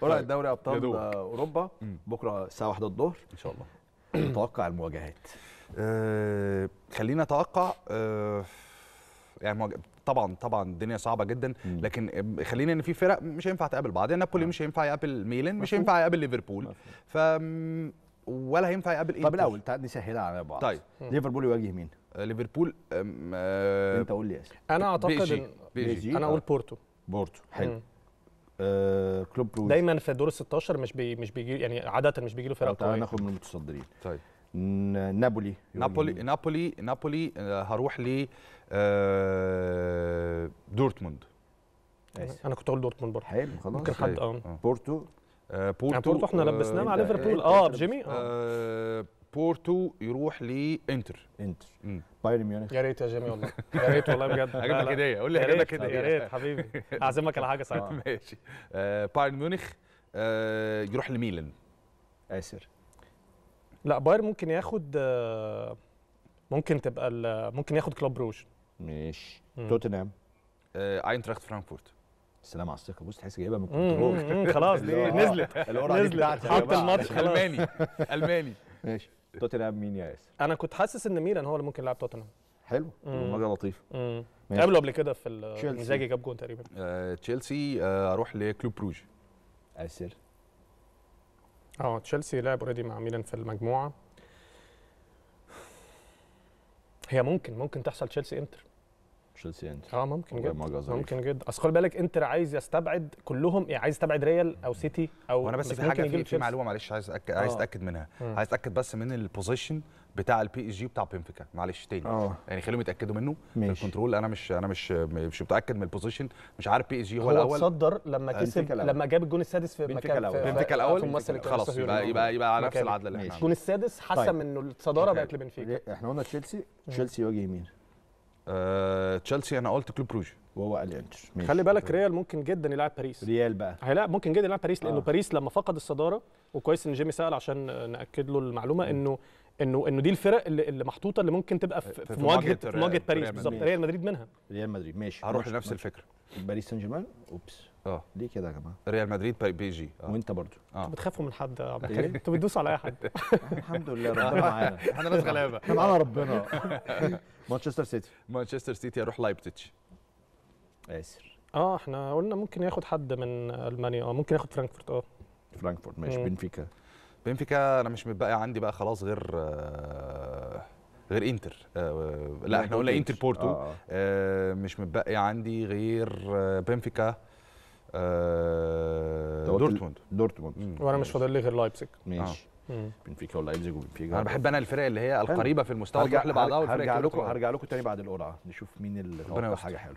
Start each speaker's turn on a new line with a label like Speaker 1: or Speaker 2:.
Speaker 1: ورق طيب. دوري ابطال اوروبا بكره الساعه 1 الظهر ان شاء الله نتوقع المواجهات أه خلينا نتوقع أه يعني طبعا طبعا الدنيا صعبه جدا لكن خلينا ان في فرق مش هينفع تقابل بعض يعني نابولي نعم. مش هينفع يقابل ميلان مش هينفع يقابل ليفربول ف ولا هينفع يقابل ايه طب الاول تعال نسهلها على بعض طيب ليفربول يواجه مين آه، ليفربول آه، انت قول لي يا انا اعتقد بيجي. بيجي. انا اقول بورتو بورتو حلو آه، كلوب بروز دايما
Speaker 2: في دور ال 16 مش بي مش بيجي يعني عاده مش بيجي له فرق قويه ناخد
Speaker 1: من المتصدرين طيب نابولي نابولي نابولي نابولي آه، هروح ل آه، دورتموند
Speaker 2: أيوة. انا كنت اقول دورتموند برضه حلو خلاص ممكن حد طيب. اه
Speaker 1: بورتو بورتو, يعني بورتو احنا لبسناه مع ليفربول اه بجيمي اه بورتو يروح لانتر انتر بايرن ميونخ يا ريت يا جيمي والله يا ريت والله بجد هجيب لك هديه قول لي هجيب لك هديه يا ريت حبيبي اعزمك على حاجه ساعتها ماشي آه، بايرن ميونخ آه، يروح لميلان اسر
Speaker 2: لا بايرن ممكن ياخد آه، ممكن تبقى ممكن ياخد كلوب روش
Speaker 1: ماشي توتنهام اينتراخت فرانكفورت السلام على الثقه بص تحس جايبها من كنترول خلاص نزلت نزلت نزلت حط الماتش الماني الماني ماشي توتنهام مين يا ياسر؟
Speaker 2: انا كنت حاسس ان ميلان هو اللي ممكن يلعب توتنهام حلو مجا لطيفه قبله قبل كده في الانزاجي جاب جون تقريبا
Speaker 1: آه، تشيلسي آه، اروح لكلوب بروج ياسر
Speaker 2: اه تشيلسي لعب اوريدي مع ميلان في المجموعه هي ممكن ممكن تحصل تشيلسي انتر تشيلسي انتر اه ممكن جدا ممكن جدا اصل خلي بالك انتر عايز يستبعد كلهم يعني عايز يستبعد ريال او سيتي او وانا بس في حاجه في, في معلومه
Speaker 1: معلش عايز أك... عايز آه. اتاكد منها مم. عايز اتاكد بس من البوزيشن بتاع البي اس جي بتاع بنفيكا معلش تاني أوه. يعني خليهم يتاكدوا منه ماشي. الكنترول انا مش انا مش مش متاكد من البوزيشن مش عارف بي اس جي هو, هو الاول هو اتصدر لما آه، كسب لما
Speaker 2: جاب الجون السادس في بنفيكا الاول بنفيكا الاول خلاص يبقى يبقى يبقى على نفس العدل اللي احنا الجون السادس حسم انه الصداره بقت طيب. لبنفيكا
Speaker 1: احنا قلنا تشيلسي تشيلسي يواجه مين آه، تشيلسي انا قلت كلوب بروجي وهو اليانش يعني. خلي بالك
Speaker 2: ريال ممكن جدا يلعب باريس ريال بقى لا ممكن جدا يلعب باريس لانه آه. باريس لما فقد الصداره وكويس ان جيمي سال عشان ناكد له المعلومه انه انه انه دي الفرق اللي, اللي محطوطه اللي ممكن تبقى في, في مواجهه مواجهه باريس بالظبط ريال مدريد منها
Speaker 1: ريال مدريد ماشي هروح لنفس الفكره باريس سان جيرمان اوبس اه ليه كده يا جماعه ريال مدريد بي جي آه. وانت برضو آه. انتوا بتخافوا من حد يا عبد الكريم انتوا بتدوسوا على اي حد الحمد لله ربنا معانا احنا ناس غلابه معانا ربنا مانشستر سيتي مانشستر سيتي هيروح لايبتيتش ياسر
Speaker 2: اه احنا قلنا ممكن ياخد حد من المانيا اه ممكن ياخد فرانكفورت اه
Speaker 1: فرانكفورت ماشي بنفيكا بنفيكا انا مش متبقي عندي بقى خلاص غير آه، غير انتر آه لا احنا قلنا انتر بورتو آه،, آه. آه مش متبقي عندي غير آه، بنفيكا آه، دورتموند دورتموند وانا مش
Speaker 2: فاضل لي غير لايبسج ماشي آه.
Speaker 1: بنفيكا ولايبزيج وبنفيكا انا بحب انا الفرق اللي هي القريبه في المستوى هرجع لبعضها هرجع لكم هرجع لكم تاني بعد القرعه نشوف مين اللي ربنا حاجه حلوه